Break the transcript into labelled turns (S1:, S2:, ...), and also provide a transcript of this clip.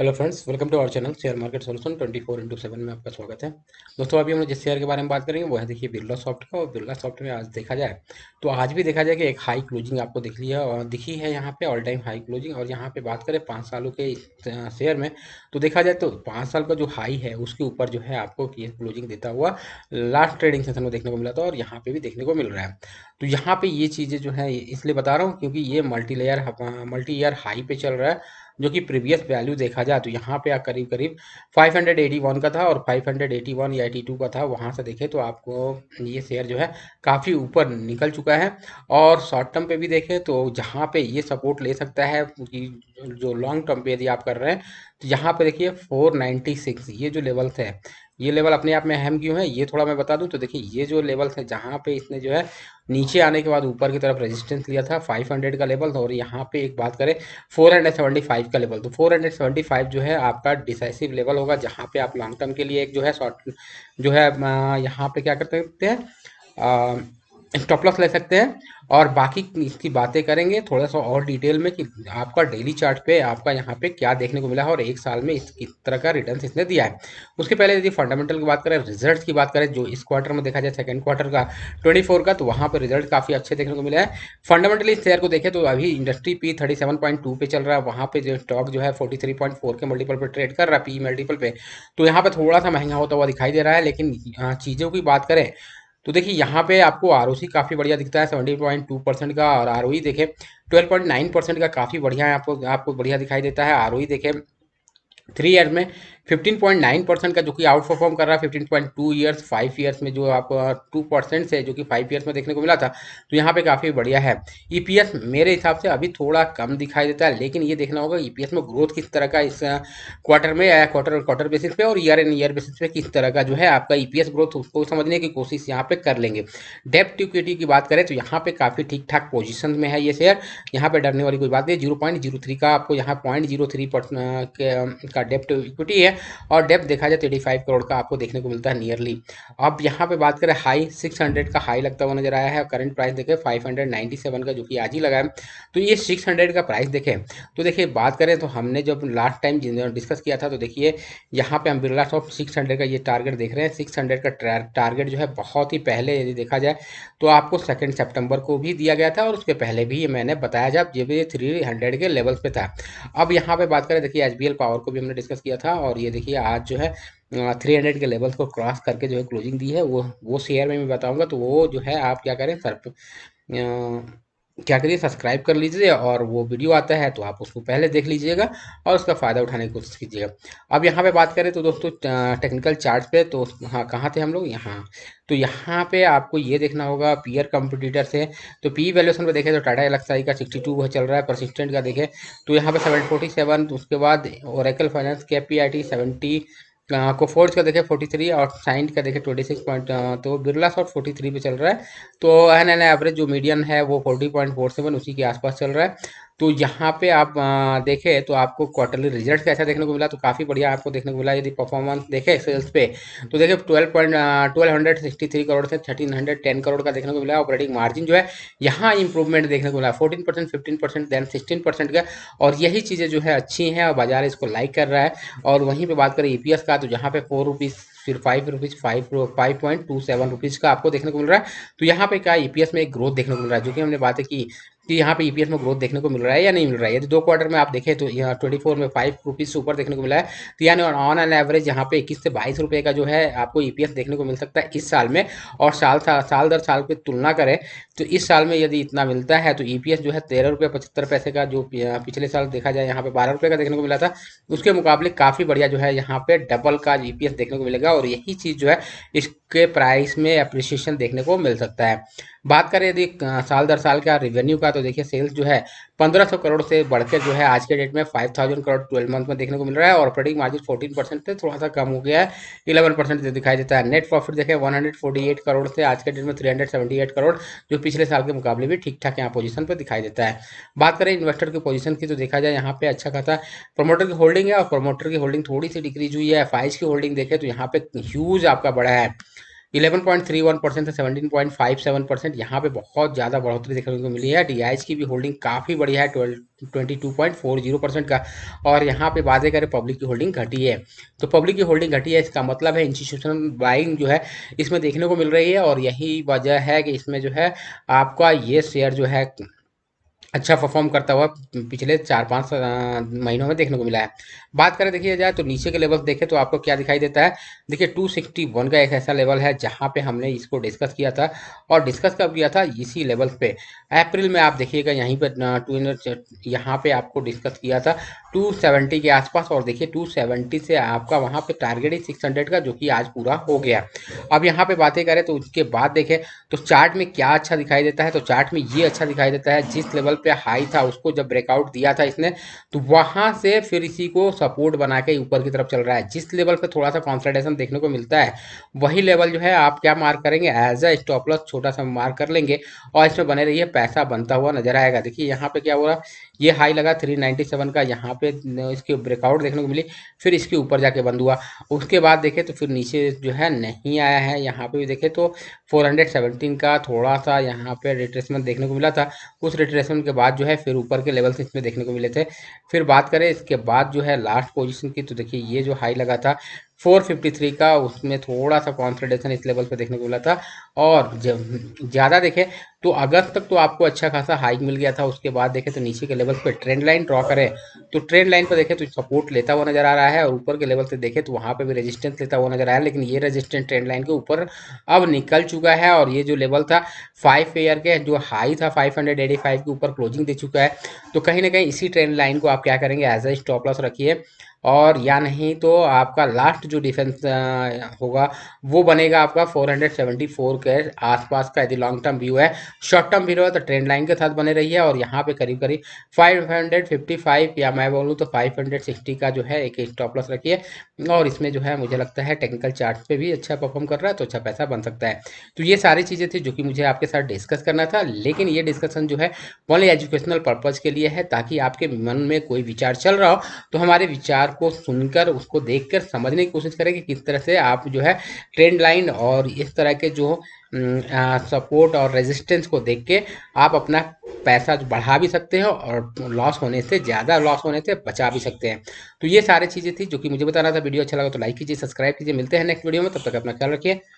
S1: hello friends welcome to our channel share market solution 24 four into seven में आपका स्वागत है दोस्तों अभी हम लोग जिस शेयर के बारे में बात करेंगे वो है देखिए बिरला सॉफ्ट का और बिरला सॉफ्ट में आज देखा जाए तो आज भी देखा जाए कि एक हाई क्लोजिंग आपको दिख ली है और दिखी है यहाँ पे ऑल टाइम हाई क्लोजिंग और यहाँ पे बात करें पाँच सालों के शेयर में तो देखा जाए तो पाँच साल का जो हाई है उसके ऊपर जो है आपको क्लोजिंग देता हुआ लास्ट ट्रेडिंग सेशन में देखने को मिला था और यहाँ पे भी देखने को मिल रहा है तो यहाँ पे ये चीज़ें जो है इसलिए बता रहा हूँ क्योंकि ये multi layer multi year high पे चल रहा है जो कि प्रीवियस वैल्यू देखा जाए तो यहाँ पे करीब करीब 581 का था और 581 या 82 का था वहाँ से देखें तो आपको ये शेयर जो है काफ़ी ऊपर निकल चुका है और शॉर्ट टर्म पे भी देखें तो जहाँ पे ये सपोर्ट ले सकता है कि जो लॉन्ग टर्म पे यदि आप कर रहे हैं तो यहाँ पे देखिए 496 ये जो लेवल्स है ये लेवल अपने आप में अहम क्यों है ये थोड़ा मैं बता दूं तो देखिए ये जो लेवल थे जहाँ पे इसने जो है नीचे आने के बाद ऊपर की तरफ रेजिस्टेंस लिया था 500 का लेवल और यहाँ पे एक बात करें 475 का लेवल तो 475 जो है आपका डिसाइसिव लेवल होगा जहाँ पे आप लॉन्ग टर्म के लिए एक जो है शॉर्ट जो है यहाँ पे क्या करते हैं स्टॉप लॉस ले सकते हैं और बाकी इसकी बातें करेंगे थोड़ा सा और डिटेल में कि आपका डेली चार्ट पे आपका यहाँ पे क्या देखने को मिला है और एक साल में इस किस तरह का रिटर्न इसने दिया है उसके पहले यदि फंडामेंटल की बात करें रिजल्ट की बात करें जो इस क्वार्टर में देखा जाए सेकेंड क्वार्टर का ट्वेंटी का तो वहाँ पर रिजल्ट काफ़ी अच्छे देखने को मिला है फंडामेंटली इस शेयर को देखें तो अभी इंडस्ट्री पी थर्टी पे चल रहा है वहाँ पर जो स्टॉक जो है फोर्टी के मल्टीपल पर ट्रेड कर रहा है पी मल्टीपल पे तो यहाँ पर थोड़ा सा महंगा होता हुआ दिखाई दे रहा है लेकिन चीज़ों की बात करें तो देखिए यहाँ पे आपको आर काफ़ी बढ़िया दिखता है सेवेंटी पॉइंट टू परसेंट का और आर देखें ट्वेल्व पॉइंट नाइन परसेंट का काफ़ी बढ़िया है आपको आपको बढ़िया दिखाई देता है आर ओ देखें थ्री ईयर में 15.9 परसेंट का जो कि आउट परफॉर्म कर रहा है 15.2 ईयर्स फाइव ईयर्स में जो आप टू uh, परसेंट से जो कि फाइव ईयर्स में देखने को मिला था तो यहाँ पे काफ़ी बढ़िया है ईपीएस e मेरे हिसाब से अभी थोड़ा कम दिखाई देता है लेकिन ये देखना होगा ईपीएस e में ग्रोथ किस तरह का इस क्वार्टर uh, में या क्वार्टर क्वार्टर बेसिस पे और ईयर एंड ईयर बेसिस पे किस तरह का जो है आपका ईपीएस e ग्रोथ उसको समझने की कोशिश यहाँ पे कर लेंगे डेप इक्विटी की बात करें तो यहाँ पे काफ़ी ठीक ठाक पोजिशन में है ये शेयर यहाँ पे डरने वाली कोई बात नहीं जीरो का आपको यहाँ पॉइंट इसका डेप्ट इक्विटी है और डेप्ट देखा जाए थर्टी फाइव करोड़ का आपको देखने को मिलता है नियरली अब यहाँ पे बात करें हाई सिक्स हंड्रेड का हाई लगता हुआ नजर आया है और करंट प्राइस देखें फाइव हंड्रेड नाइन्टी सेवन का जो कि आज ही लगा है तो ये सिक्स हंड्रेड का प्राइस देखें तो देखिए बात करें तो हमने जब लास्ट टाइम डिस्कस किया था तो देखिए यहाँ पे हम बिरला शॉप सिक्स हंड्रेड का ये टारगेट देख रहे हैं सिक्स हंड्रेड का टारगेट जो है बहुत ही पहले यदि देखा जाए तो आपको सेकेंड सेप्टेम्बर को भी दिया गया था और उसके पहले भी मैंने बताया जब ये थ्री हंड्रेड के लेवल्स पे था अब यहाँ पे बात करें देखिए एच पावर को भी हमने डिस्कस किया था और ये देखिए आज जो है थ्री हंड्रेड के लेवल्स को क्रॉस करके जो है क्लोजिंग दी है वो वो शेयर में मैं बताऊंगा तो वो जो है आप क्या करें सर क्या करिए सब्सक्राइब कर लीजिए और वो वीडियो आता है तो आप उसको पहले देख लीजिएगा और उसका फ़ायदा उठाने की कोशिश कीजिएगा अब यहाँ पे बात करें तो दोस्तों टेक्निकल चार्ट पे तो हाँ कहाँ थे हम लोग यहाँ तो यहाँ पे आपको ये देखना होगा पीयर कंपटीटर से तो पी वैल्यूएशन पे देखें तो टाटा एलक्साई का सिक्सटी टू चल रहा है परसिस्टेंट का देखें तो यहाँ पर फोर्टी तो उसके बाद ओरेकल फाइनेंस के पी आई टी हाँ, कोफोर्ज का फोर्टी 43 और साइंट का ट्वेंटी 26 पॉइंट तो बिरला फोर्टी 43 पे चल रहा है तो एन एन एवरेज जो मीडियन है वो 40.47 उसी के आसपास चल रहा है तो यहाँ पे आप देखें तो आपको क्वार्टरली रिजल्ट कैसा देखने को मिला तो काफ़ी बढ़िया आपको देखने को मिला यदि परफॉर्मेंस देखें सेल्स पे तो देखिए twelve point twelve hundred sixty three crore से थर्टीन हंड्रेड टेन करोड़ का देखने को मिला ऑपरेटिंग मार्जिन जो है यहाँ इंप्रूवमेंट देखने को मिला fourteen percent fifteen percent sixteen percent का और यही चीज़ें जो है अच्छी हैं और बाजार इसको लाइक कर रहा है और वहीं पर बात करें ई e का तो यहाँ पे फोर रुपीज़ फिर five rupees five five point two seven rupees का आपको देखने को मिल रहा है तो यहाँ पे क्या ई e में एक ग्रोथ देखने को मिल रहा है जो कि हमने बात है कि कि यहाँ पे ईपीएस e में ग्रोथ देखने को मिल रहा है या नहीं मिल रहा है यदि दो क्वार्टर में आप देखें तो यहाँ ट्वेंटी फोर में फाइव रुपीज़ ऊपर देखने को मिला है तो यानी ऑन एन एवरेज यहाँ पे इक्कीस से बाईस रुपये का जो है आपको ईपीएस e देखने को मिल सकता है इस साल में और साल साल दर साल पर तुलना करें तो इस साल में यदि इतना मिलता है तो ई e जो है तेरह रुपये पचहत्तर पैसे का जो पिछले साल देखा जाए यहाँ पे बारह रुपये का देखने को मिला था उसके मुकाबले काफ़ी बढ़िया जो है यहाँ पे डबल का ई देखने को मिलेगा और यही चीज़ जो है इसके प्राइस में अप्रिसिएशन देखने को मिल सकता है बात करें यदि साल दर साल का रेवेन्यू का तो देखिए सेल्स जो है 1500 करोड़ से बढ़कर जो है आज के डेट में 5000 करोड़ ट्वेल्व मंथ में देखने को मिल रहा है और ऑपरेटिंग मार्जिन 14 परसेंट से थोड़ा सा कम हो गया है 11 परसेंट दिखाई देता है नेट प्रॉफिट देखें 148 करोड़ से आज के डेट में 378 करोड़ जो पिछले साल के मुकाबले भी ठीक ठाक यहाँ पोजिशन पर दिखाई देता है बात करें इन्वेस्टर की पोजिशन की तो देखा जाए यहाँ पे अच्छा खासा प्रमोटर की होल्डिंग है और प्रमोटर की होल्डिंग थोड़ी सी डिक्रीज हुई है फाइज की होल्डिंग देखें तो यहाँ पे ह्यूज आपका बढ़ा है 11.31 परसेंट से 17.57 परसेंट यहाँ पे बहुत ज़्यादा बढ़ोतरी देखने को मिली है डी की भी होल्डिंग काफ़ी बढ़िया है twenty two point four zero percent का और यहाँ पे बातें करें पब्लिक की होल्डिंग घटी है तो पब्लिक की होल्डिंग घटी है इसका मतलब है इंस्टीट्यूशनल बाइंग जो है इसमें देखने को मिल रही है और यही वजह है कि इसमें जो है आपका ये शेयर जो है अच्छा परफॉर्म करता हुआ पिछले चार पाँच महीनों में देखने को मिला है बात करें देखिए जाए तो नीचे के लेवल देखें तो आपको क्या दिखाई देता है देखिए टू सिक्सटी वन का एक ऐसा लेवल है जहाँ पे हमने इसको डिस्कस किया था और डिस्कस कब किया था इसी लेवल पे अप्रैल में आप देखिएगा यहीं पर टू यहाँ पे आपको डिस्कस किया था टू सेवेंटी के आसपास और देखिए टू सेवेंटी से आपका वहाँ पे टारगेट ही सिक्स हंड्रेड का जो कि आज पूरा हो गया अब यहाँ पे बातें करें तो उसके बाद देखें तो चार्ट में क्या अच्छा दिखाई देता है तो चार्ट में ये अच्छा दिखाई देता है जिस लेवल पे हाई था उसको जब ब्रेकआउट दिया था इसने तो वहां से फिर इसी को सपोर्ट बना के ऊपर की तरफ चल रहा है जिस लेवल पे थोड़ा सा कॉन्सल्टेशन देखने को मिलता है वही लेवल जो है आप क्या मार्क करेंगे एज अ स्टॉपलस छोटा सा मार्क कर लेंगे और इसमें बने रहिए पैसा बनता हुआ नजर आएगा देखिए यहाँ पे क्या हो रहा ये हाई लगा 397 का यहाँ पे इसकी ब्रेकआउट देखने को मिली फिर इसके ऊपर जाके बंद हुआ उसके बाद देखें तो फिर नीचे जो है नहीं आया है यहाँ पे भी देखें तो 417 का थोड़ा सा यहाँ पे रिट्रेसमेंट देखने को मिला था उस रिट्रेसमेंट के बाद जो है फिर ऊपर के लेवल से इसमें देखने को मिले थे फिर बात करें इसके बाद जो है लास्ट पोजिशन की तो देखिए ये जो हाई लगा था 453 का उसमें थोड़ा सा कॉन्सल्टेशन इस लेवल पे देखने को मिला था और जब ज़्यादा देखें तो अगस्त तक तो आपको अच्छा खासा हाइक मिल गया था उसके बाद देखें तो नीचे के लेवल पे ट्रेंड लाइन ड्रॉ करें तो ट्रेंड लाइन पर देखें तो सपोर्ट लेता हुआ नजर आ रहा है और ऊपर के लेवल से देखें तो वहाँ पर भी रजिस्टेंस लेता हुआ नजर आया लेकिन ये रजिस्टेंस ट्रेंड लाइन के ऊपर अब निकल चुका है और ये जो लेवल था फाइव ईयर के जो हाई था फाइव के ऊपर क्लोजिंग दे चुका है तो कहीं ना कहीं इसी ट्रेंड लाइन को आप क्या करेंगे एज ए स्टॉप लॉस रखिए और या नहीं तो आपका लास्ट जो डिफेंस होगा वो बनेगा आपका 474 के आसपास का यदि लॉन्ग टर्म व्यू है शॉर्ट टर्म व्यू है तो ट्रेंड लाइन के साथ बने रही है और यहाँ पे करीब करीब 555 या मैं बोलूँ तो 560 का जो है एक स्टॉप लॉस रखिए और इसमें जो है मुझे लगता है टेक्निकल चार्ट पे भी अच्छा परफॉर्म कर रहा है तो अच्छा पैसा बन सकता है तो ये सारी चीज़ें थी जो कि मुझे आपके साथ डिस्कस करना था लेकिन ये डिस्कशन जो है ओनली एजुकेशनल पर्पज़ के लिए है ताकि आपके मन में कोई विचार चल रहा हो तो हमारे विचार अखबार को सुनकर उसको देखकर समझने की कोशिश करें कि किस तरह से आप जो है ट्रेंड लाइन और इस तरह के जो सपोर्ट और रेजिस्टेंस को देख के आप अपना पैसा बढ़ा भी सकते हैं और लॉस होने से ज़्यादा लॉस होने से बचा भी सकते हैं तो ये सारी चीज़ें थी जो कि मुझे बताना था वीडियो अच्छा लगा तो लाइक कीजिए सब्सक्राइब कीजिए मिलते हैं नेक्स्ट वीडियो में तब तक अपना ख्याल रखिए